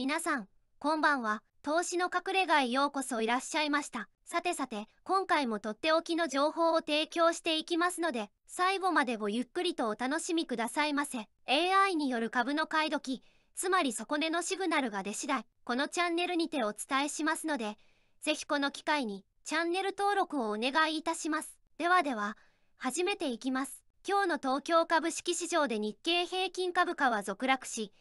皆さん、こんばんは。投資の隠れ家へようこそいらっしゃいました。さてさて、今回もとっておきの情報を提供していきますので、最後までごゆっくりとお楽しみくださいませ。AI による株の買い時、つまり底値のシグナルが出次第、このチャンネルにてお伝えしますので、ぜひこの機会に、チャンネル登録をお願いいたします。ではでは、始めていきます。今日の東京株式市場で日経平均株価は続落し、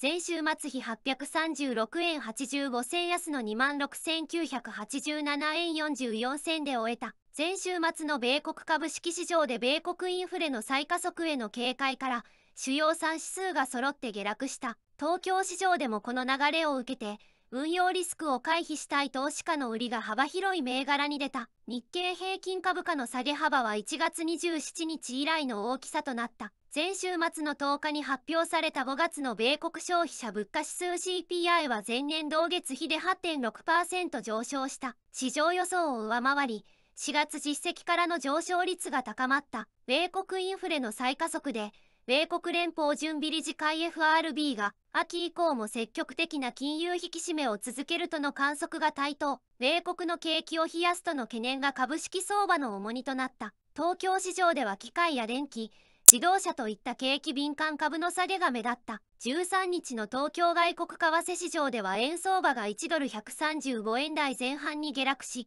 前週末比836円85銭安の26,987円44銭で終えた。前週末の米国株式市場で米国インフレの再加速への警戒から、主要3指数が揃って下落した。東京市場でもこの流れを受けて、運用リスクを回避したい投資家の売りが幅広い銘柄に出た日経平均株価の下げ幅は1月27日以来の大きさとなった前週末の10日に発表された5月の米国消費者物価指数 CPI は前年同月比で8.6%上昇した市場予想を上回り4月実績からの上昇率が高まった米国インフレの再加速で米国連邦準備理事会 FRB が秋以降も積極的な金融引き締めを続けるとの観測が台頭、米国の景気を冷やすとの懸念が株式相場の重荷となった。東京市場では機械や電気、自動車といった景気敏感株の下げが目立った。13日の東京外国為替市場では円相場が1ドル135円台前半に下落し、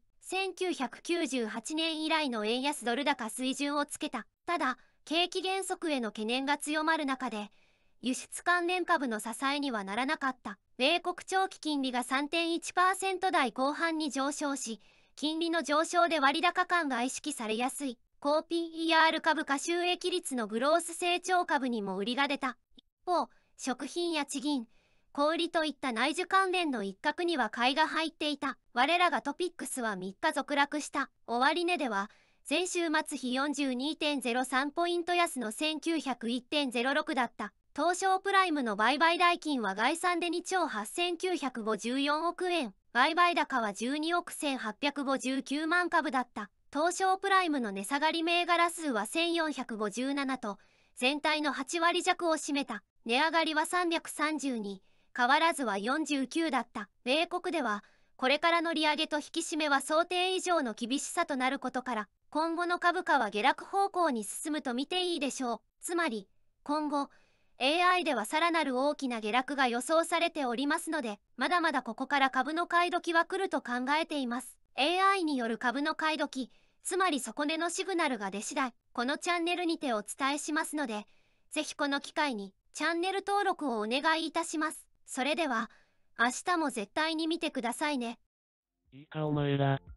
1998年以来の円安ドル高水準をつけた。ただ、景気減速への懸念が強まる中で、輸出関連株の支えにはならなかった。米国長期金利が3.1%台後半に上昇し、金利の上昇で割高感が意識されやすい。高 PER 株価収益率のグロース成長株にも売りが出た。一方、食品や地銀、小売といった内需関連の一角には買いが入っていた。我らがトピックスは3日続落した。終値では、前週末比42.03ポイント安の1901.06だった。東証プライムの売買代金は概算で2兆8954億円、売買高は12億1859万株だった。東証プライムの値下がり銘柄数は1457と、全体の8割弱を占めた。値上がりは332、変わらずは49だった。米国では、これからの利上げと引き締めは想定以上の厳しさとなることから、今後の株価は下落方向に進むと見ていいでしょう。つまり、今後、AI ではさらなる大きな下落が予想されておりますので、まだまだここから株の買い時は来ると考えています。AI による株の買い時、つまり底値のシグナルが出次第、このチャンネルにてお伝えしますので、ぜひこの機会にチャンネル登録をお願いいたします。それでは、明日も絶対に見てくださいね。いいかお前ら。